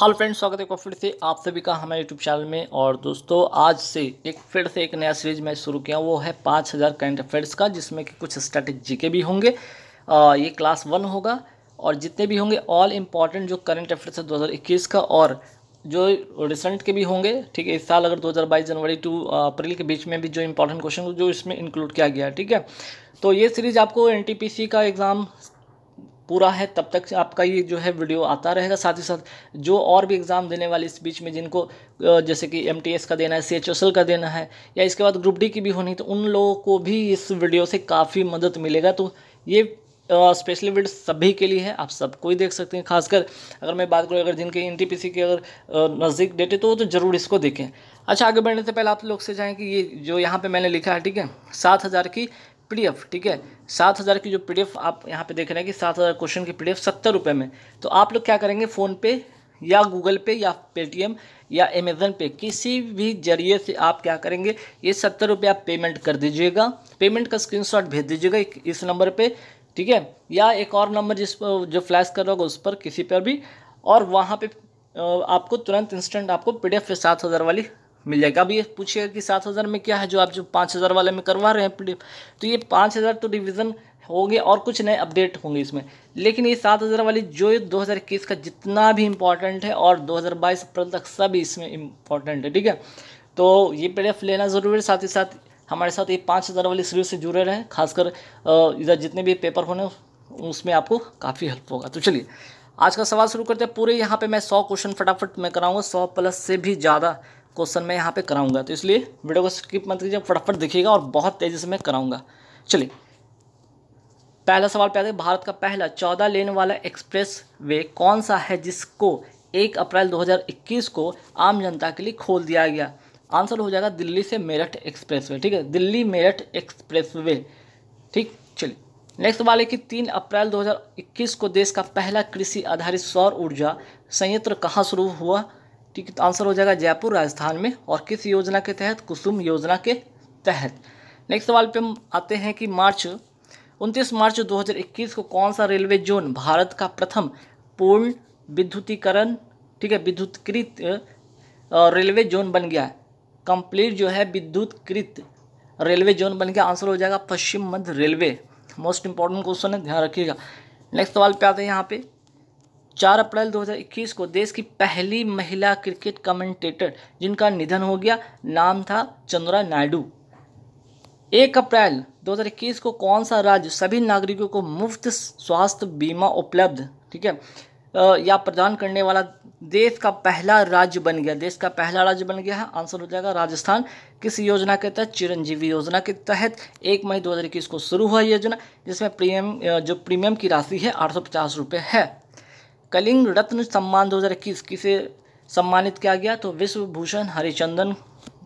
hello friends स्वागत है फिर से आप सभी का हमारे यूट्यूब चैनल में और दोस्तों आज से एक फिर से एक नया सीरीज मैं शुरू किया वो है पाँच हज़ार करेंट अफेयर्स का जिसमें कि कुछ स्टैटिक जीके भी होंगे आ, ये क्लास वन होगा और जितने भी होंगे ऑल इम्पॉर्टेंट जो करंट अफेयर्स है 2021 का और जो रिसेंट के भी होंगे ठीक है इस साल अगर दो जनवरी टू अप्रैल के बीच में भी जो इम्पोर्टेंट क्वेश्चन जो इसमें इंक्लूड किया गया ठीक है तो ये सीरीज़ आपको एन का एग्ज़ाम पूरा है तब तक आपका ये जो है वीडियो आता रहेगा साथ ही साथ जो और भी एग्ज़ाम देने वाले इस बीच में जिनको जैसे कि एम का देना है सी का देना है या इसके बाद ग्रुप डी की भी होनी तो उन लोगों को भी इस वीडियो से काफ़ी मदद मिलेगा तो ये स्पेशली वीडियो सभी के लिए है आप सबको ही देख सकते हैं खासकर अगर मैं बात करूँ अगर जिनके एन टी के अगर नज़दीक डेटे तो तो, तो ज़रूर इसको देखें अच्छा आगे बढ़ने से पहले आप लोग से जाएँ कि ये जो यहाँ पे मैंने लिखा है ठीक है सात हज़ार की पी ठीक है सात हज़ार की जो पी आप यहाँ पे देख रहे हैं कि सात हज़ार क्वेश्चन की पीडीएफ सत्तर रुपये में तो आप लोग क्या करेंगे फ़ोन पे या गूगल पे या पेटीएम या अमेज़न पे किसी भी जरिए से आप क्या करेंगे ये सत्तर रुपये आप पेमेंट कर दीजिएगा पेमेंट का स्क्रीनशॉट भेज दीजिएगा इस नंबर पर ठीक है या एक और नंबर जिस पर जो फ्लैश कर रहा होगा उस पर किसी पर भी और वहाँ पर आपको तुरंत इंस्टेंट आपको पी के सात हज़ार वाली मिल जाएगा अब ये पूछिएगा कि सात हज़ार में क्या है जो आप जो पाँच हज़ार वाले में करवा रहे हैं पी तो ये पाँच हज़ार तो रिविज़न होंगे और कुछ नए अपडेट होंगे इसमें लेकिन ये सात हज़ार वाली जो दो हज़ार इक्कीस का जितना भी इम्पोर्टेंट है और दो हज़ार बाईस अप्रैल तक सब इसमें इम्पोर्टेंट है ठीक है तो ये पी लेना ज़रूरी है साथ ही साथ हमारे साथ ये पाँच हज़ार वाली सीरीज से जुड़े रहें खासकर इधर जितने भी पेपर होने उसमें आपको काफ़ी हेल्प होगा तो चलिए आज का सवाल शुरू करते हैं पूरे यहाँ पे मैं सौ क्वेश्चन फटाफट मैं कराऊंगा सौ प्लस से भी ज़्यादा क्वेश्चन मैं यहाँ पे कराऊंगा तो इसलिए वीडियो को स्किप मत कीजिए फटाफट दिखेगा और बहुत तेज़ी से मैं कराऊंगा चलिए पहला सवाल पैदा भारत का पहला चौदह लेन वाला एक्सप्रेस वे कौन सा है जिसको एक अप्रैल 2021 को आम जनता के लिए खोल दिया गया आंसर हो जाएगा दिल्ली से मेरठ एक्सप्रेस ठीक है दिल्ली मेरठ एक्सप्रेस ठीक चलिए नेक्स्ट सवाल है कि तीन अप्रैल 2021 को देश का पहला कृषि आधारित सौर ऊर्जा संयंत्र कहाँ शुरू हुआ ठीक है तो आंसर हो जाएगा जयपुर राजस्थान में और किस योजना के तहत कुसुम योजना के तहत नेक्स्ट सवाल पे हम आते हैं कि मार्च उनतीस मार्च 2021 को कौन सा रेलवे जोन भारत का प्रथम पूर्ण विद्युतीकरण ठीक है विद्युतकृत रेलवे जोन बन गया कंप्लीट जो है विद्युतकृत रेलवे जोन बन गया आंसर हो जाएगा पश्चिम मध्य रेलवे मोस्ट इंपॉर्टेंट क्वेश्चन है ध्यान रखिएगा नेक्स्ट सवाल पे आते हैं यहाँ पे चार अप्रैल 2021 को देश की पहली महिला क्रिकेट कमेंटेटर जिनका निधन हो गया नाम था चंद्रा नायडू एक अप्रैल 2021 को कौन सा राज्य सभी नागरिकों को मुफ्त स्वास्थ्य बीमा उपलब्ध ठीक है या प्रदान करने वाला देश का पहला राज्य बन गया देश का पहला राज्य बन गया है आंसर हो जाएगा राजस्थान किस योजना के तहत चिरंजीवी योजना के तहत एक मई 2021 को शुरू हुआ योजना जिसमें प्रीमियम जो प्रीमियम की राशि है आठ सौ है कलिंग रत्न सम्मान 2021 किसे सम्मानित किया गया तो विश्वभूषण हरिचंदन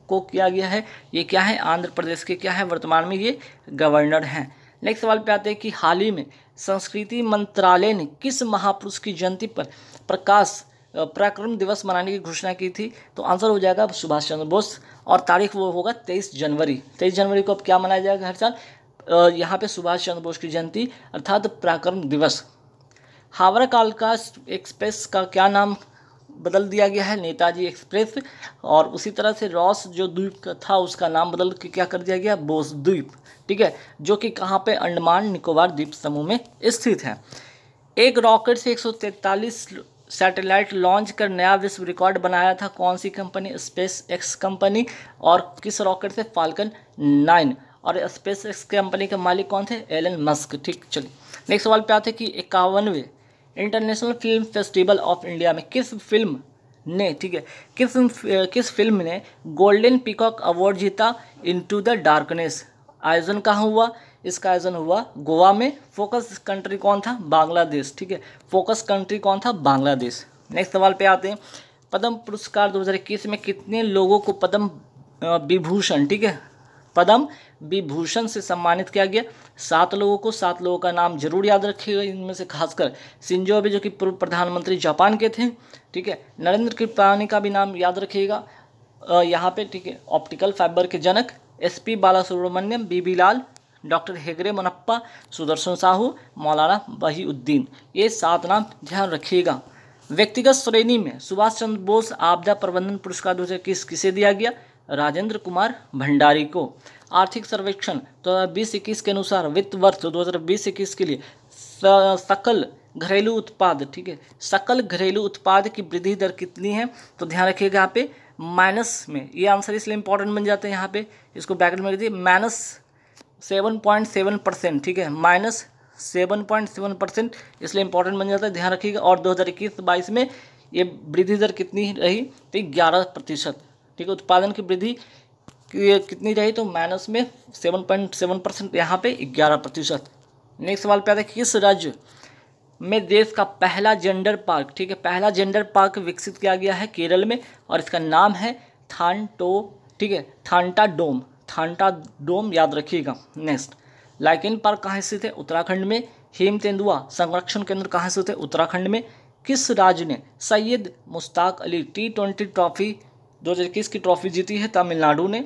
को किया गया है ये क्या है आंध्र प्रदेश के क्या है वर्तमान में ये गवर्नर हैं नेक्स्ट सवाल पे आते हैं कि हाल ही में संस्कृति मंत्रालय ने किस महापुरुष की जयंती पर प्रकाश पराक्रम दिवस मनाने की घोषणा की थी तो आंसर हो जाएगा सुभाष चंद्र बोस और तारीख वो होगा तेईस जनवरी तेईस जनवरी को अब क्या मनाया जाएगा हर साल यहाँ पे सुभाष चंद्र बोस की जयंती अर्थात पराक्रम दिवस हावड़ा कालका एक्सप्रेस का क्या नाम बदल दिया गया है नेताजी एक्सप्रेस और उसी तरह से रॉस जो द्वीप का था उसका नाम बदल के क्या कर दिया गया बोस द्वीप ठीक है जो कि कहाँ पे अंडमान निकोबार द्वीप समूह में स्थित है एक रॉकेट से एक सैटेलाइट लॉन्च कर नया विश्व रिकॉर्ड बनाया था कौन सी कंपनी स्पेस एक्स कंपनी और किस रॉकेट से फाल्कन नाइन और स्पेस एक्स कंपनी के मालिक कौन थे एलन मस्क ठीक चलिए नेक्स्ट सवाल पे आते कि इक्यावनवे international film festival of India में किस फिल्म ने ठीक है किस किस फिल्म ने गोल्डन पिकॉक अवार्ड जीता इनटू द डार्कनेस आयोजन कहाँ हुआ इसका आयोजन हुआ गोवा में फोकस कंट्री कौन था बांग्लादेश ठीक है फोकस कंट्री कौन था बांग्लादेश नेक्स्ट सवाल पे आते हैं पद्म पुरस्कार 2021 में कितने लोगों को पद्म विभूषण ठीक है पदम विभूषण से सम्मानित किया गया सात लोगों को सात लोगों का नाम जरूर याद रखिएगा इनमें से खासकर सिंजो अभी जो कि पूर्व प्रधानमंत्री जापान के थे ठीक है नरेंद्र कृपानी का भी नाम याद रखिएगा यहाँ पे ठीक है ऑप्टिकल फाइबर के जनक S P Balasubramaniam B B Lal doctor Hegde Monappa Sudarshan Sahoo Maulana Wahiduddin ये सात नाम ध्यान रखिएगा व्यक्तिगत श्रेणी में सुभाष चंद्र बोस आपदा प्रबंधन पुरस्कार दो किस किसे दिया गया राजेंद्र कुमार भंडारी को आर्थिक सर्वेक्षण दो हज़ार बीस इक्कीस के अनुसार वित्त वर्ष दो हज़ार बीस इक्कीस के लिए सकल घरेलू उत्पाद ठीक है सकल घरेलू उत्पाद की वृद्धि दर कितनी है तो ध्यान रखिएगा यहाँ पे माइनस में ये आंसर इसलिए इंपॉर्टेंट बन जाते हैं यहाँ पे इसको बैकग्राउंड में रखिए minus seven point seven percent ठीक है minus seven point seven percent इसलिए इंपॉर्टेंट बन जाता है ध्यान रखिएगा और दो हज़ार इक्कीस बाईस में ये वृद्धि दर कितनी रही तो ग्यारह प्रतिशत ठीक है उत्पादन की वृद्धि कितनी रही तो माइनस में सेवन पॉइंट सेवन परसेंट यहाँ पे ग्यारह प्रतिशत नेक्स्ट सवाल पे आता है किस राज्य में देश का पहला जेंडर पार्क ठीक है पहला जेंडर पार्क विकसित किया गया है केरल में और इसका नाम है थानटो ठीक है थांटा डोम थान्टा डोम याद रखिएगा नेक्स्ट लाइकिन पार्क कहाँ स्थित है उत्तराखंड में हेम तेंदुआ संरक्षण केंद्र कहाँ स्थित है उत्तराखंड में किस राज्य ने Syed Mushtaq Ali T twenty trophy दो हज़ार इक्कीस की ट्रॉफी जीती है तमिलनाडु ने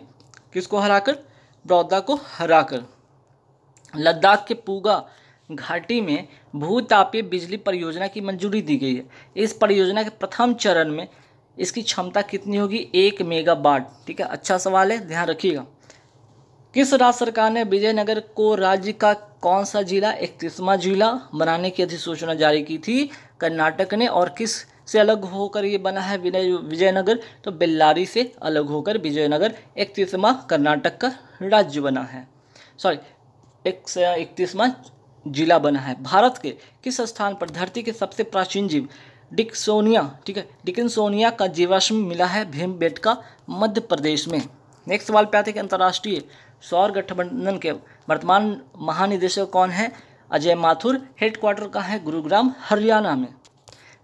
किसको हराकर बड़ौदा को हराकर लद्दाख के पूगा घाटी में भूतापीय बिजली परियोजना की मंजूरी दी गई है इस परियोजना के प्रथम चरण में इसकी क्षमता कितनी होगी एक मेगावाट ठीक है अच्छा सवाल है ध्यान रखिएगा किस राज्य सरकार ने विजयनगर को राज्य का कौन सा जिला इकतीसवां जिला बनाने की अधिसूचना जारी की थी कर्नाटक ने और किस से अलग होकर ये बना है विनय विजयनगर तो बेल्लारी से अलग होकर विजयनगर इकतीसवा कर्नाटक का राज्य बना है सॉरी एक इकतीसवा जिला बना है भारत के किस स्थान पर धरती के सबसे प्राचीन जीव डिकसोनिया ठीक है डिकनसोनिया का जीवाश्म मिला है भीम का मध्य प्रदेश में नेक्स्ट सवाल पे आते हैं कि अंतर्राष्ट्रीय सौर गठबंधन के वर्तमान महानिदेशक कौन है अजय माथुर हेडक्वार्टर का है गुरुग्राम हरियाणा में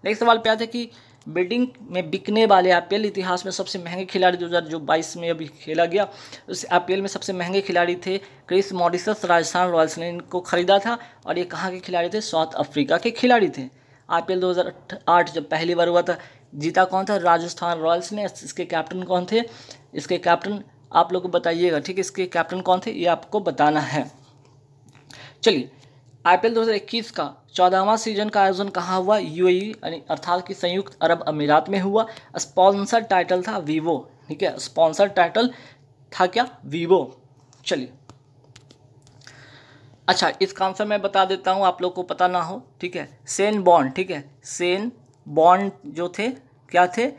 नेक्स्ट सवाल पे आते हैं कि बिल्डिंग में बिकने वाले आईपीएल इतिहास में सबसे महंगे खिलाड़ी दो जो बाईस में अभी खेला गया उस आईपीएल में सबसे महंगे खिलाड़ी थे क्रिस मॉरिसस राजस्थान रॉयल्स ने इनको खरीदा था और ये कहाँ के खिलाड़ी थे साउथ अफ्रीका के खिलाड़ी थे आईपीएल 2008 जब पहली बार हुआ था जीता कौन था राजस्थान रॉयल्स ने इसके कैप्टन कौन थे इसके कैप्टन आप लोग को बताइएगा ठीक है इसके कैप्टन कौन थे ये आपको बताना है चलिए आईपीएल 2021 का चौदहवां सीजन का आयोजन कहाँ हुआ e, यूएई अर्थात कि संयुक्त अरब अमीरात में हुआ स्पॉन्सर टाइटल था वीवो ठीक है स्पॉन्सर टाइटल था क्या वीवो चलिए अच्छा इसका आंसर मैं बता देता हूँ आप लोग को पता ना हो ठीक है सेन बॉन्ड ठीक है सेन बॉन्ड जो थे क्या थे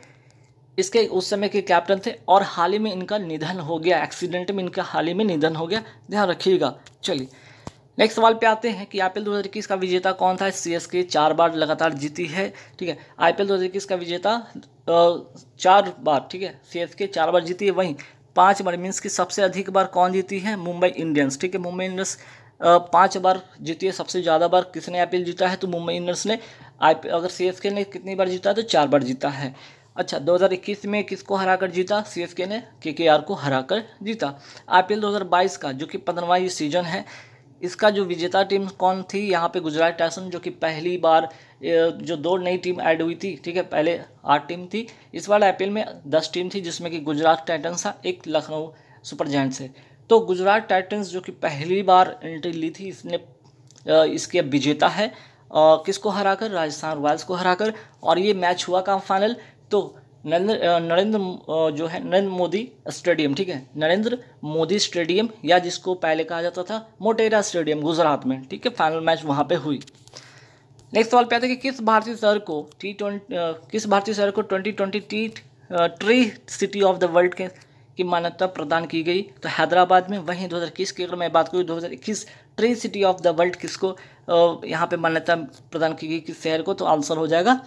इसके उस समय के कैप्टन थे और हाल ही में इनका निधन हो गया एक्सीडेंट में इनका हाल ही में निधन हो गया ध्यान रखिएगा चलिए नेक्स्ट सवाल पे आते हैं कि आईपीएल 2021 का विजेता कौन था सीएसके चार बार लगातार जीती है ठीक है आईपीएल 2021 का विजेता चार बार ठीक है सीएसके चार बार जीती है वहीं पांच बार मीन्स की सबसे अधिक बार कौन जीती है मुंबई इंडियंस ठीक है मुंबई इंडियंस पांच बार जीती है सबसे ज़्यादा बार किसने आईपीएल जीता है तो मुंबई इंडियंस ने आई अगर सी ने कितनी बार जीता है तो चार बार जीता है अच्छा 2021 में किसको हराकर जीता के ने के को हराकर जीता आईपीएल 2022 का जो कि पंद्रवा सीजन है इसका जो विजेता टीम कौन थी यहाँ पे गुजरात टाइसन जो कि पहली बार जो दो नई टीम ऐड हुई थी ठीक है पहले आठ टीम थी इस बार आई में दस टीम थी जिसमें कि गुजरात टाइटन्स था एक लखनऊ सुपर जैंट से तो गुजरात टाइटन्स जो कि पहली बार एंट्री ली थी इसने इसकी अब विजेता है किसको हराकर राजस्थान रॉयल्स को हराकर और ये मैच हुआ का फाइनल तो नरेंद्र नरेंद्र जो है नरेंद्र मोदी स्टेडियम ठीक है नरेंद्र मोदी स्टेडियम या जिसको पहले कहा जाता था मोटेरा स्टेडियम गुजरात में ठीक है फाइनल मैच वहाँ पे हुई नेक्स्ट सवाल पे आता है कि किस भारतीय शहर को टी ट्वेंटी किस भारतीय शहर को ट्वेंटी ट्वेंटी टी tree city of the world के की मान्यता प्रदान की गई तो हैदराबाद में वहीं इक्कीस की अगर मैं बात करूँ इक्कीस tree city of the world किसको यहाँ पे मान्यता प्रदान की गई किस शहर को तो आंसर हो जाएगा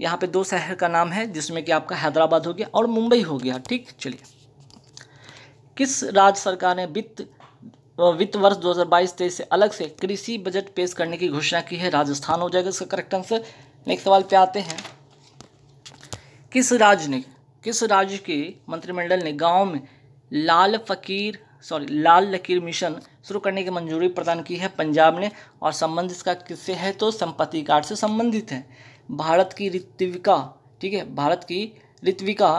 यहाँ पे दो शहर का नाम है जिसमें कि आपका हैदराबाद हो गया और मुंबई हो गया ठीक चलिए किस राज्य सरकार ने वित्त वित्त वर्ष 2022-23 से अलग से कृषि बजट पेश करने की घोषणा की है राजस्थान हो जाएगा इसका करेक्ट आंसर नेक्स्ट सवाल पे आते हैं किस राज्य ने किस राज्य के मंत्रिमंडल ने गाँव में लाल फकीर सॉरी लाल लकीर मिशन शुरू करने की मंजूरी प्रदान की है पंजाब ने और संबंधित इसका किससे है तो संपत्ति कार्ड से संबंधित है भारत की ऋत्विका ठीक है भारत की ऋत्विका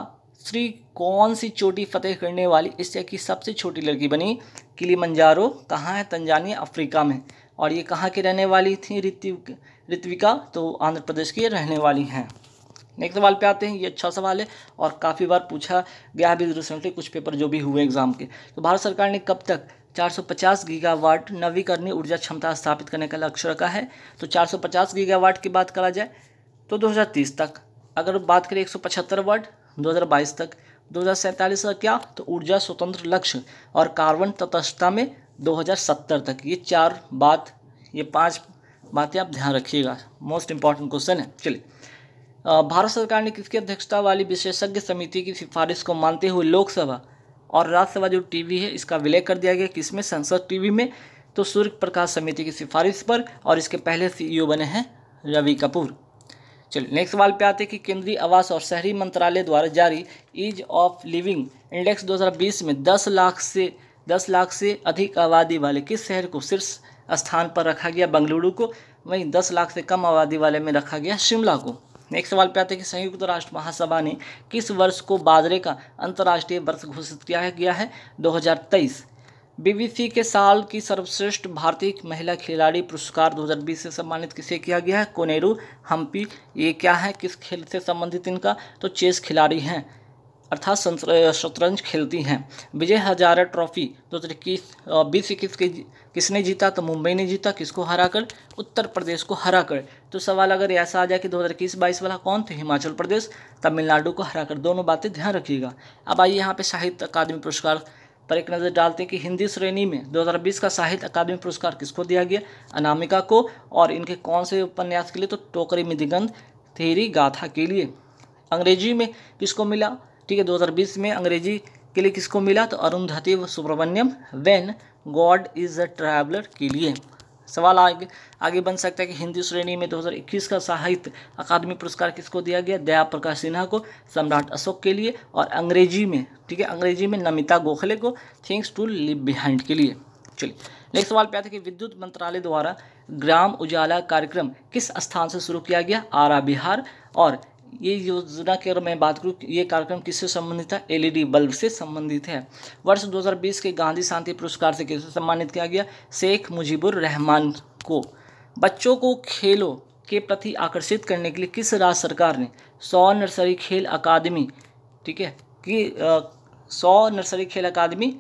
श्री कौन सी चोटी फतेह करने वाली एशिया की सबसे छोटी लड़की बनी किलीमंजारो कहाँ है तंजानिया अफ्रीका में और ये कहाँ की रहने वाली थी ऋतिक ऋत्विका तो आंध्र प्रदेश की रहने वाली हैं नेक्स्ट सवाल पे आते हैं ये अच्छा सवाल है और काफ़ी बार पूछा गया भी रिसेंटली कुछ पेपर जो भी हुए एग्जाम के तो भारत सरकार ने कब तक 450 गीगावाट नवीकरणीय ऊर्जा क्षमता स्थापित करने का लक्ष्य रखा है तो 450 गीगावाट की बात करा जाए तो 2030 तक अगर बात करें पचहत्तर वर्ड 2022 तक दो का क्या तो ऊर्जा स्वतंत्र लक्ष्य और कार्बन तटस्थता में 2070 तक ये चार बात ये पांच बातें आप ध्यान रखिएगा मोस्ट इम्पॉर्टेंट क्वेश्चन है चलिए भारत सरकार ने किसकी अध्यक्षता वाली विशेषज्ञ समिति की सिफारिश को मानते हुए लोकसभा और राज्यसभा जो टीवी है इसका विलय कर दिया गया किसमें संसद टीवी में तो सूर्य प्रकाश समिति की सिफारिश पर और इसके पहले सीईओ बने हैं रवि कपूर चलिए नेक्स्ट सवाल पे आते हैं कि केंद्रीय आवास और शहरी मंत्रालय द्वारा जारी ईज ऑफ लिविंग इंडेक्स 2020 में 10 लाख से 10 लाख से अधिक आबादी वाले किस शहर को शीर्ष स्थान पर रखा गया बंगलुरु को वहीं 10 लाख से कम आबादी वाले में रखा गया शिमला को नेक्स्ट सवाल पे आते हैं कि संयुक्त राष्ट्र महासभा ने किस वर्ष को बाजरे का अंतर्राष्ट्रीय वर्ष घोषित किया गया है दो बीबीसी के साल की सर्वश्रेष्ठ भारतीय महिला खिलाड़ी पुरस्कार 2020 से सम्मानित किसे किया गया है कोनेरू हम्पी ये क्या है किस खेल से संबंधित इनका तो चेस खिलाड़ी हैं अर्थात शतरंज खेलती हैं विजय हजारा ट्रॉफी दो हज़ार इक्कीस बीस इक्कीस के किसने जीता तो मुंबई ने जीता किसको हरा कर उत्तर प्रदेश को हरा कर तो सवाल अगर ऐसा आ जाए कि दो हज़ार इक्कीस बाईस वाला कौन थे हिमाचल प्रदेश तमिलनाडु को हरा कर दोनों बातें ध्यान रखिएगा अब आइए यहाँ पे साहित्य अकादमी पुरस्कार पर एक नज़र डालते हैं कि हिंदी श्रेणी में 2020 का साहित्य अकादमी पुरस्कार किसको दिया गया अनामिका को और इनके कौन से उपन्यास के लिए तो टोकरी में दिगंध थेरी गाथा के लिए अंग्रेजी में किसको मिला ठीक है 2020 में अंग्रेजी के लिए किसको मिला तो Arundhati Subramaniam when god is a traveller के लिए सवाल आगे आगे बन सकता है कि हिंदी श्रेणी में 2021 का साहित्य अकादमी पुरस्कार किसको दिया गया दया प्रकाश सिन्हा को सम्राट अशोक के लिए और अंग्रेजी में ठीक है अंग्रेजी में नमिता गोखले को थिंग्स टू लिव बिहाइंड के लिए चलिए नेक्स्ट सवाल पे आता है कि विद्युत मंत्रालय द्वारा ग्राम उजाला कार्यक्रम किस स्थान से शुरू किया गया आरा बिहार और ये योजना की अगर मैं बात करूँ ये कार्यक्रम किससे संबंधित है एलईडी e बल्ब से संबंधित है वर्ष 2020 के गांधी शांति पुरस्कार से किसे सम्मानित किया गया शेख मुजीबुर रहमान को बच्चों को खेलों के प्रति आकर्षित करने के लिए किस राज्य सरकार ने सौ नर्सरी खेल अकादमी ठीक है कि सौ नर्सरी खेल अकादमी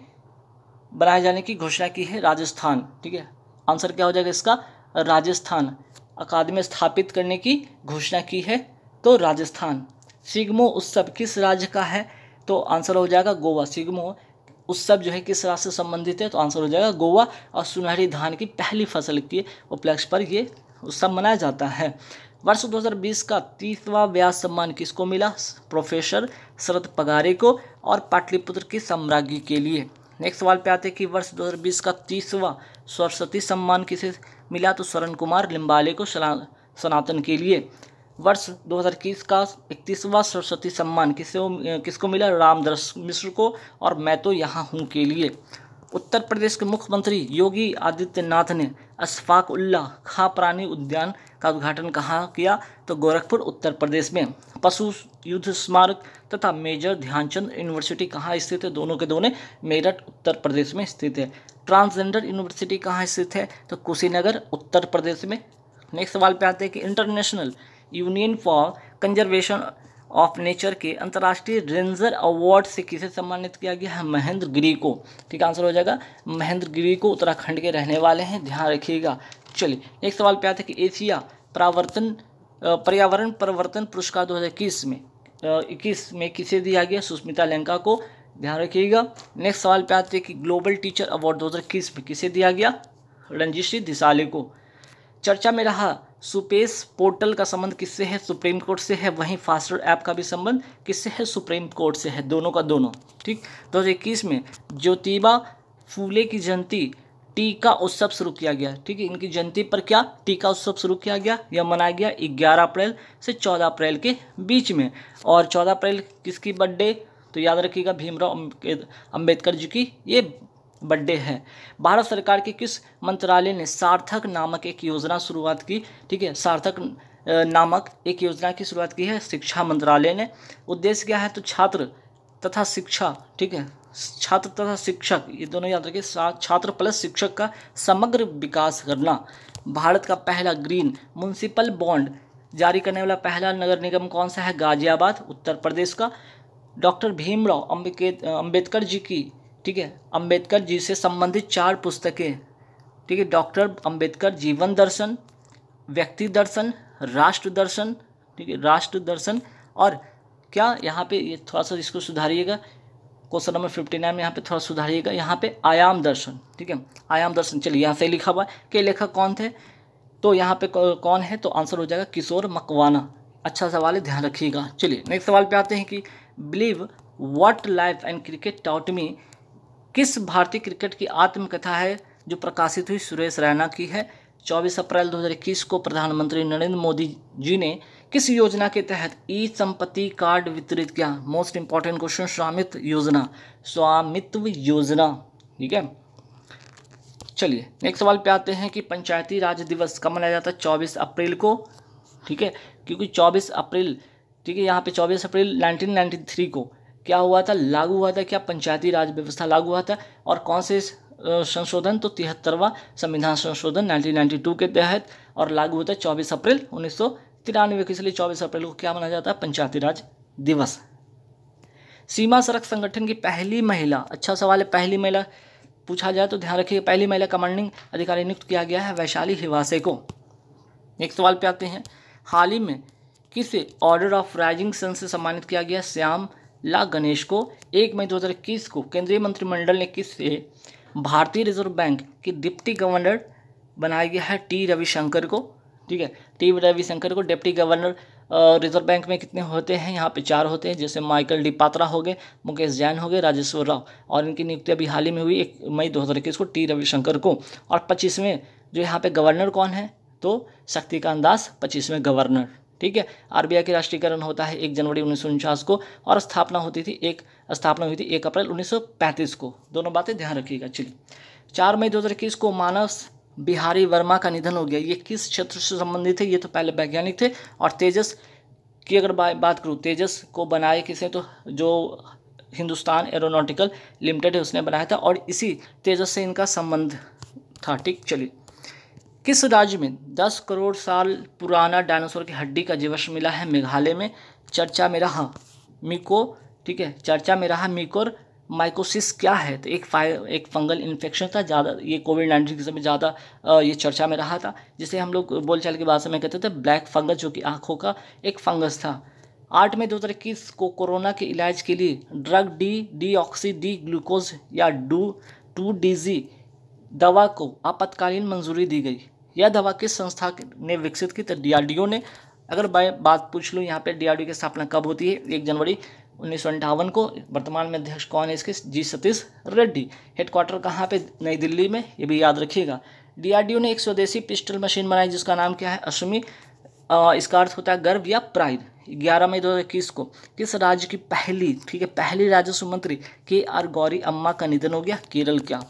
बनाए जाने की घोषणा की है राजस्थान ठीक है आंसर क्या हो जाएगा इसका राजस्थान अकादमी स्थापित करने की घोषणा की है तो राजस्थान सिग्मो उत्सव किस राज्य का है तो आंसर हो जाएगा गोवा सिग्मो उत्सव जो है किस राज्य से संबंधित है तो आंसर हो जाएगा गोवा और सुनहरी धान की पहली फसल के उपलक्ष्य पर ये उत्सव मनाया जाता है वर्ष 2020 का तीसवा व्यास सम्मान किसको मिला प्रोफेसर शरद पगारे को और पाटलिपुत्र की सम्राज्ञी के लिए नेक्स्ट सवाल पे आते हैं कि वर्ष 2020 का तीसवा सरस्वती सम्मान किसे मिला तो स्वर्ण कुमार लिम्बाले को सनातन के लिए वर्ष 2021 का इकतीसवां सरस्वती सम्मान किसे किसको मिला रामदर्श मिश्र को और मैं तो यहाँ हूँ के लिए उत्तर प्रदेश के मुख्यमंत्री योगी आदित्यनाथ ने अशफाक उल्ला खा प्राणी उद्यान का उद्घाटन कहाँ किया तो गोरखपुर उत्तर प्रदेश में पशु युद्ध स्मारक तथा मेजर ध्यानचंद यूनिवर्सिटी कहाँ स्थित है दोनों के दोनों मेरठ उत्तर प्रदेश में स्थित है ट्रांसजेंडर यूनिवर्सिटी कहाँ स्थित है तो कुशीनगर उत्तर प्रदेश में नेक्स्ट सवाल पे आते हैं कि international union for conservation of nature के अंतर्राष्ट्रीय रेंजर अवार्ड से किसे सम्मानित किया गया है महेंद्र गिरी को ठीक आंसर हो जाएगा महेंद्र गिरी को उत्तराखंड के रहने वाले हैं ध्यान रखिएगा चलिए नेक्स्ट सवाल पे आता है कि एशिया प्रावर्तन पर्यावरण परिवर्तन पुरस्कार दो में इक्कीस में किसे दिया गया सुष्मिता लंका को ध्यान रखिएगा नेक्स्ट सवाल पे आते हैं कि ग्लोबल टीचर अवार्ड दो में किसे दिया गया रंजिश्री दिसाले को चर्चा में रहा सुपेस पोर्टल का संबंध किससे है सुप्रीम कोर्ट से है वहीं फास्टर ऐप का भी संबंध किससे है सुप्रीम कोर्ट से है दोनों का दोनों ठीक इक्कीस में ज्योतिबा फूले की जयंती टीका उत्सव शुरू किया गया ठीक है इनकी जयंती पर क्या टीका उत्सव शुरू किया गया यह मनाया गया 11 अप्रैल से 14 अप्रैल के बीच में और 14 अप्रैल किसकी बर्थडे तो याद रखिएगा भीमराव अम्बेडकर जी की ये बर्थडे है भारत सरकार के किस मंत्रालय ने सार्थक नामक एक योजना शुरुआत की ठीक है सार्थक नामक एक योजना की शुरुआत की है शिक्षा मंत्रालय ने उद्देश्य क्या है तो छात्र तथा शिक्षा ठीक है छात्र तथा शिक्षक ये दोनों याद रखिए छात्र प्लस शिक्षक का समग्र विकास करना भारत का पहला ग्रीन म्यूनसिपल बॉन्ड जारी करने वाला पहला नगर निगम कौन सा है गाजियाबाद उत्तर प्रदेश का डॉक्टर भीमराव अम्बेडकर जी की ठीक है अंबेडकर जी से संबंधित चार पुस्तकें ठीक है डॉक्टर अंबेडकर जीवन दर्शन व्यक्ति दर्शन राष्ट्र दर्शन ठीक है राष्ट्र दर्शन और क्या यहाँ पे ये थोड़ा सा इसको सुधारिएगा क्वेश्चन नंबर फिफ्टी नाइन में यहाँ पे थोड़ा सुधारिएगा यहाँ पे आयाम दर्शन ठीक है आयाम दर्शन चलिए यहाँ से लिखा हुआ के लेखक कौन थे तो यहाँ पे कौन है तो आंसर हो जाएगा किशोर मकवाना अच्छा सवाल है ध्यान रखिएगा चलिए नेक्स्ट सवाल पे आते हैं कि believe what life and cricket taught me me किस भारतीय क्रिकेट की आत्मकथा है जो प्रकाशित हुई सुरेश रैना की है 24 अप्रैल 2021 को प्रधानमंत्री नरेंद्र मोदी जी ने किस योजना के तहत ई संपत्ति कार्ड वितरित किया मोस्ट इंपॉर्टेंट क्वेश्चन स्वामित्व योजना स्वामित्व योजना ठीक है चलिए नेक्स्ट सवाल पे आते हैं कि पंचायती राज दिवस कब मनाया जाता है चौबीस अप्रैल को ठीक है क्योंकि चौबीस अप्रैल ठीक है यहाँ पे चौबीस अप्रैल 1993 को क्या हुआ था लागू हुआ था क्या पंचायती राज व्यवस्था लागू हुआ था और कौन से संशोधन तो तिहत्तरवा संविधान संशोधन 1992 के तहत और लागू होता है चौबीस अप्रैल उन्नीस सौ तिरानवे के इसलिए चौबीस अप्रैल को क्या मनाया जाता है पंचायती राज दिवस सीमा सड़क संगठन की पहली महिला अच्छा सवाल है पहली महिला पूछा जाए तो ध्यान रखिए पहली महिला कमांडिंग अधिकारी नियुक्त किया गया है वैशाली हिवासे को नेक्स्ट सवाल पे आते हैं हाल ही में किसे ऑर्डर ऑफ राइजिंग सन से सम्मानित किया गया श्याम ला गणेश को एक मई दो को केंद्रीय मंत्रिमंडल ने किससे भारतीय रिजर्व बैंक की डिप्टी गवर्नर बनाया गया है टी रविशंकर को ठीक है टी रविशंकर को डिप्टी गवर्नर रिजर्व बैंक में कितने होते हैं यहाँ पे चार होते हैं जैसे माइकल डी पात्रा हो गए मुकेश जैन हो गए राजेश्वर राव और इनकी नियुक्ति अभी हाल ही में हुई एक मई दो हज़ार इक्कीस को टी रविशंकर को और पच्चीसवें जो यहाँ पे गवर्नर कौन है तो शक्तिकांत दास पच्चीसवें गवर्नर ठीक है आरबीआई के राष्ट्रीयकरण होता है एक जनवरी उन्नीस को और स्थापना होती थी एक स्थापना हुई थी एक अप्रैल उन्नीस को दोनों बातें ध्यान रखिएगा चलिए चार मई दो को मानस बिहारी वर्मा का निधन हो गया ये किस क्षेत्र से संबंधित थे ये तो पहले वैज्ञानिक थे और तेजस की अगर बा, बात करूँ तेजस को बनाए किसे तो जो हिंदुस्तान एरोनॉटिकल लिमिटेड है उसने बनाया था और इसी तेजस से इनका संबंध था ठीक चलिए किस राज्य में 10 करोड़ साल पुराना डायनासोर की हड्डी का जीवश मिला है मेघालय में चर्चा में रहा मिको ठीक है चर्चा में रहा मिकोर माइकोसिस क्या है तो एक फाइ एक फंगल इन्फेक्शन था ज़्यादा ये कोविड नाइन्टीन के समय ज़्यादा ये चर्चा में रहा था जिसे हम लोग बोलचाल की भाषा में कहते थे ब्लैक फंगस जो कि आँखों का एक फंगस था आठ में दो हज़ार इक्कीस को कोरोना के इलाज के लिए drug D deoxy D glucose या डू टू डी जी दवा को आपातकालीन मंजूरी दी गई यह दवा किस संस्था ने विकसित की तो डी ने अगर मैं बात पूछ लूँ यहाँ पे डी की स्थापना कब होती है एक जनवरी उन्नीस को वर्तमान में अध्यक्ष कौन है इसके जी सतीश रेड्डी हेडक्वार्टर कहाँ पे नई दिल्ली में ये भी याद रखिएगा डीआरडीओ ने एक स्वदेशी पिस्टल मशीन बनाई जिसका नाम क्या है अश्वमी इसका अर्थ होता है गर्व या प्राइड ग्यारह मई दो हज़ार इक्कीस को किस राज्य की पहली ठीक है पहली राजस्व मंत्री के आर गौरी अम्मा का निधन हो गया केरल क्या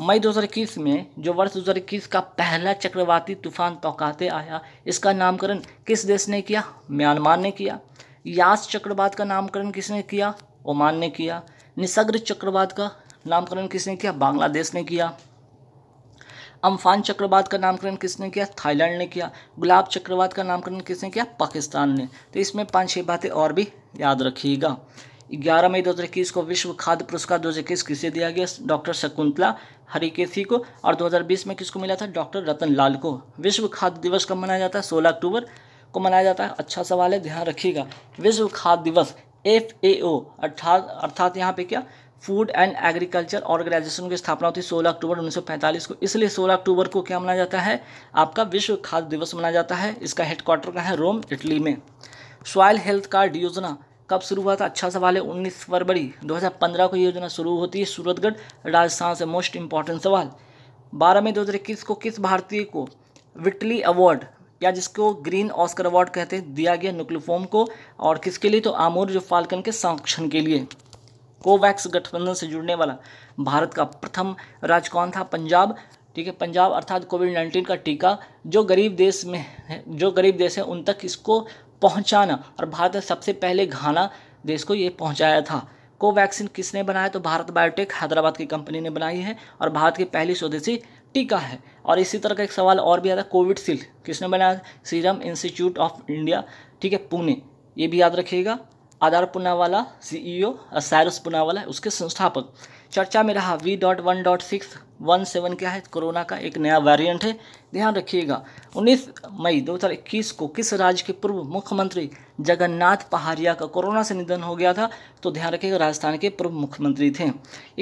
मई 2021 में जो वर्ष 2021 का पहला चक्रवाती तूफान तोकाते आया इसका नामकरण किस देश ने किया म्यांमार ने किया यास चक्रवात का नामकरण किसने किया ओमान ने किया निसग्र चक्रवात का नामकरण किसने किया बांग्लादेश ने किया अम्फान चक्रवात का नामकरण किसने किया थाईलैंड ने किया गुलाब चक्रवात का नामकरण किसने किया पाकिस्तान ने तो इसमें पांच छह बातें और भी याद रखिएगा ग्यारह मई 2021 को विश्व खाद्य पुरस्कार 2021 किसे दिया गया डॉक्टर शकुंतला हरिकेथी को और 2020 में किसको मिला था डॉक्टर रतन लाल को विश्व खाद्य दिवस कब मनाया जाता है 16 अक्टूबर को मनाया जाता है अच्छा सवाल है ध्यान रखिएगा विश्व खाद्य दिवस एफ ए ओ अर्थात अर्थात यहाँ पे क्या फूड एंड एग्रीकल्चर ऑर्गेनाइजेशन की स्थापना होती है सोलह अक्टूबर 1945 को इसलिए 16 अक्टूबर को क्या मनाया जाता है आपका विश्व खाद्य दिवस मनाया जाता है इसका हेडक्वार्टर कहाँ है रोम इटली में सॉयल हेल्थ कार्ड योजना कब शुरू हुआ था अच्छा सवाल है उन्नीस फरवरी 2015 को ये योजना शुरू होती है सूरतगढ़ राजस्थान से मोस्ट इम्पॉर्टेंट सवाल बारह हज़ार इक्कीस को किस भारतीय को विटली अवार्ड या जिसको ग्रीन ऑस्कर अवार्ड कहते हैं दिया गया न्यूक्लोफोम को और किसके लिए तो आमूर जो फाल्कन के संरक्षण के लिए कोवैक्स गठबंधन से जुड़ने वाला भारत का प्रथम राज्य कौन था पंजाब ठीक है पंजाब अर्थात कोविड नाइन्टीन का टीका जो गरीब देश में है जो गरीब देश है उन तक इसको पहुंचाना और भारत सबसे पहले घाना देश को ये पहुंचाया था कोवैक्सीन किसने बनाया तो भारत बायोटेक हैदराबाद की कंपनी ने बनाई है और भारत की पहली स्वदेशी टीका है और इसी तरह का एक सवाल और भी आता है कोविडशील्ड किसने बनाया सीरम इंस्टीट्यूट ऑफ इंडिया ठीक है पुणे ये भी याद रखिएगा आधार पुनावाला सीईओ सैरस पुनावाला उसके संस्थापक चर्चा में रहा V dot one dot six one seven क्या है कोरोना का एक नया वेरिएंट है ध्यान रखिएगा 19 मई 2021 को किस राज्य के पूर्व मुख्यमंत्री जगन्नाथ पहाड़िया का कोरोना से निधन हो गया था तो ध्यान रखिएगा राजस्थान के पूर्व मुख्यमंत्री थे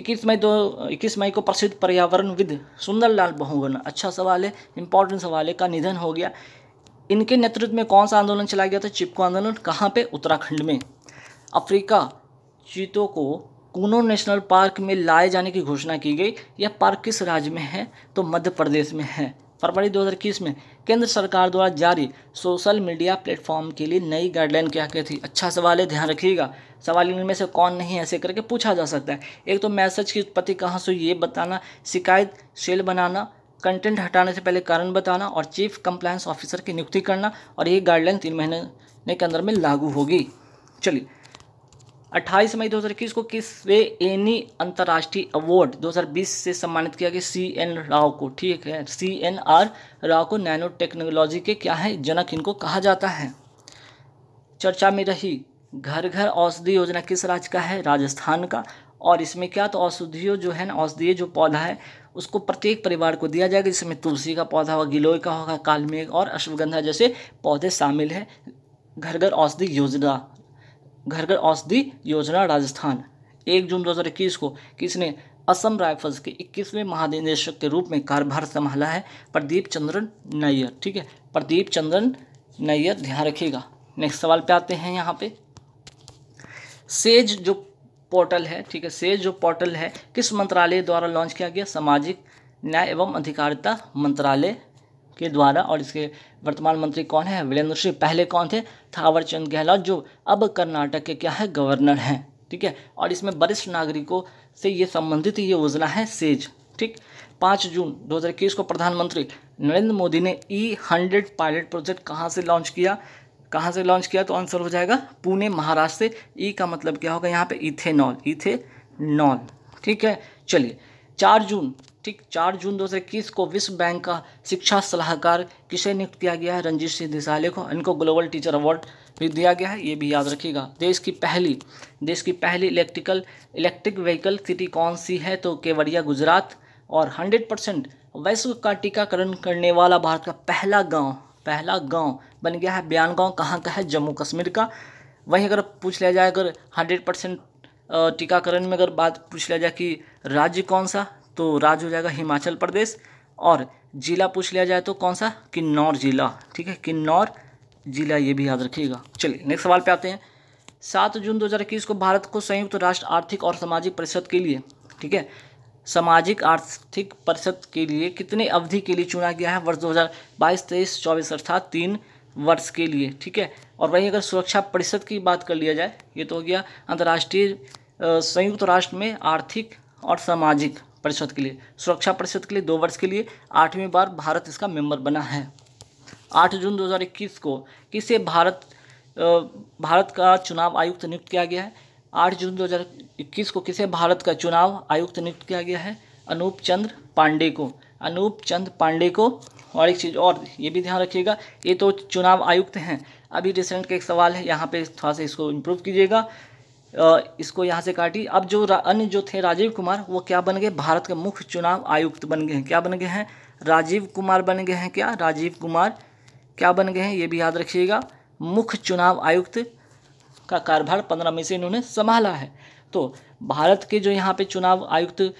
21 मई दो इक्कीस मई को प्रसिद्ध पर्यावरणविद सुंदरलाल बहुगुण अच्छा सवाल है इंपॉर्टेंट सवाल है का निधन हो गया इनके नेतृत्व में कौन सा आंदोलन चलाया गया था चिपको आंदोलन कहाँ पर उत्तराखंड में अफ्रीका चीतों को कूनो नेशनल पार्क में लाए जाने की घोषणा की गई यह पार्क किस राज्य में है तो मध्य प्रदेश में है फरवरी 2021 में केंद्र सरकार द्वारा जारी सोशल मीडिया प्लेटफॉर्म के लिए नई गाइडलाइन क्या क्या थी अच्छा सवाल है ध्यान रखिएगा सवाल इनमें से कौन नहीं ऐसे करके पूछा जा सकता है एक तो मैसेज की उत्पत्ति कहाँ से ये बताना शिकायत सेल बनाना कंटेंट हटाने से पहले कारण बताना और चीफ कंप्लायंस ऑफिसर की नियुक्ति करना और ये गाइडलाइन तीन महीने के अंदर में लागू होगी चलिए 28 मई 2021 को किस वे एनी अंतर्राष्ट्रीय अवार्ड 2020 से सम्मानित किया गया सी एन राव को ठीक है सी एन आर राव को नैनो टेक्नोलॉजी के क्या है जनक इनको कहा जाता है चर्चा में रही घर घर औषधि योजना किस राज्य का है राजस्थान का और इसमें क्या तो औषधियों जो है ना औषधीय जो पौधा है उसको प्रत्येक परिवार को दिया जाएगा जिसमें तुलसी का पौधा होगा गिलोय का होगा कालमेघ और अश्वगंधा जैसे पौधे शामिल हैं घर घर औषधि योजना घर घर औषधि योजना राजस्थान एक जून 2021 को किसने असम राइफल्स के 21वें महानिदेशक के रूप में कार्यभार संभाला है प्रदीप चंद्रन नैयर ठीक है प्रदीप चंद्रन नैयर ध्यान रखिएगा नेक्स्ट सवाल पे आते हैं यहाँ पे सेज जो पोर्टल है ठीक है सेज जो पोर्टल है किस मंत्रालय द्वारा लॉन्च किया गया सामाजिक न्याय एवं अधिकारिता मंत्रालय के द्वारा और इसके वर्तमान मंत्री कौन है वीरेंद्र सिंह पहले कौन थे थावरचंद गहलोत जो अब कर्नाटक के क्या है गवर्नर हैं ठीक है और इसमें वरिष्ठ नागरिकों से ये संबंधित ये योजना है सेज ठीक पाँच जून दो को प्रधानमंत्री नरेंद्र मोदी ने ई हंड्रेड पायलट प्रोजेक्ट कहाँ से लॉन्च किया कहाँ से लॉन्च किया तो आंसर हो जाएगा पुणे महाराष्ट्र से ई e का मतलब क्या होगा यहाँ पे इथेनॉल इथेनॉल ठीक है चलिए चार जून ठीक चार जून 2021 को विश्व बैंक का शिक्षा सलाहकार किसे नियुक्त किया गया है रंजीत सिंह देसाले को इनको ग्लोबल टीचर अवार्ड भी दिया गया है ये भी याद रखिएगा देश की पहली देश की पहली इलेक्ट्रिकल इलेक्ट्रिक व्हीकल सिटी कौन सी है तो केवड़िया गुजरात और हंड्रेड परसेंट वैश्व का टीकाकरण करने वाला भारत का पहला गाँव पहला गाँव बन गया है बयान गाँव कहाँ का है जम्मू कश्मीर का वहीं अगर पूछ लिया जाए अगर हंड्रेड परसेंट टीकाकरण में अगर बात पूछ लिया जाए कि राज्य कौन सा तो राज्य हो जाएगा हिमाचल प्रदेश और जिला पूछ लिया जाए तो कौन सा किन्नौर जिला ठीक है किन्नौर जिला ये भी याद रखिएगा चलिए नेक्स्ट सवाल पे आते हैं सात जून 2021 को भारत को संयुक्त राष्ट्र आर्थिक और सामाजिक परिषद के लिए ठीक है सामाजिक आर्थिक परिषद के लिए कितने अवधि के लिए चुना गया है वर्ष 2022 तेईस चौबीस अर्थात तीन वर्ष के लिए ठीक है और वहीं अगर सुरक्षा परिषद की बात कर लिया जाए ये तो हो गया अंतर्राष्ट्रीय संयुक्त राष्ट्र में आर्थिक और सामाजिक परिषद के लिए सुरक्षा परिषद के लिए दो वर्ष के लिए आठवीं बार भारत इसका मेंबर बना है आठ जून 2021 को किसे भारत भारत का चुनाव आयुक्त नियुक्त किया गया है आठ जून 2021 को किसे भारत का चुनाव आयुक्त नियुक्त किया गया है अनूप चंद्र पांडे को अनूप चंद्र पांडे को और एक चीज़ और ये भी ध्यान रखिएगा ये तो चुनाव आयुक्त हैं अभी रिसेंट का एक सवाल है यहाँ पे थोड़ा सा इसको इम्प्रूव कीजिएगा इसको यहाँ से काटी अब जो अन्य जो थे राजीव कुमार वो क्या बन गए भारत के मुख्य चुनाव आयुक्त बन गए हैं क्या बन गए हैं राजीव कुमार बन गए हैं क्या राजीव कुमार क्या बन गए हैं ये भी याद रखिएगा मुख्य चुनाव आयुक्त का कार्यभार पंद्रह मई से इन्होंने संभाला है तो भारत के जो यहाँ पे चुनाव आयुक्त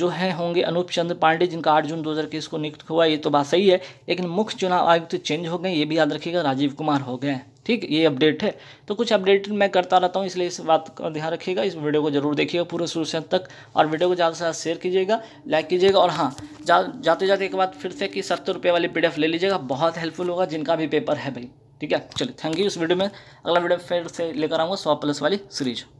जो हैं होंगे अनूप चंद्र पांडे जिनका आठ जून दो हज़ार इक्कीस को नियुक्त हुआ ये तो बात सही है लेकिन मुख्य चुनाव आयुक्त चेंज हो गए ये भी याद रखिएगा राजीव कुमार हो गए हैं ठीक ये अपडेट है तो कुछ अपडेट मैं करता रहता हूँ इसलिए इस बात का ध्यान रखिएगा इस वीडियो को जरूर देखिएगा पूरे शुरू से अंत तक और वीडियो को ज़्यादा से ज़्यादा शेयर कीजिएगा लाइक कीजिएगा और हाँ जा, जाते जाते एक बात फिर से कि सत्तर रुपये वाली पी ले लीजिएगा बहुत हेल्पफुल होगा जिनका भी पेपर है भाई ठीक है चलिए थैंक यू इस वीडियो में अगला वीडियो फिर से लेकर आऊँगा सौ प्लस वाली सीरीज़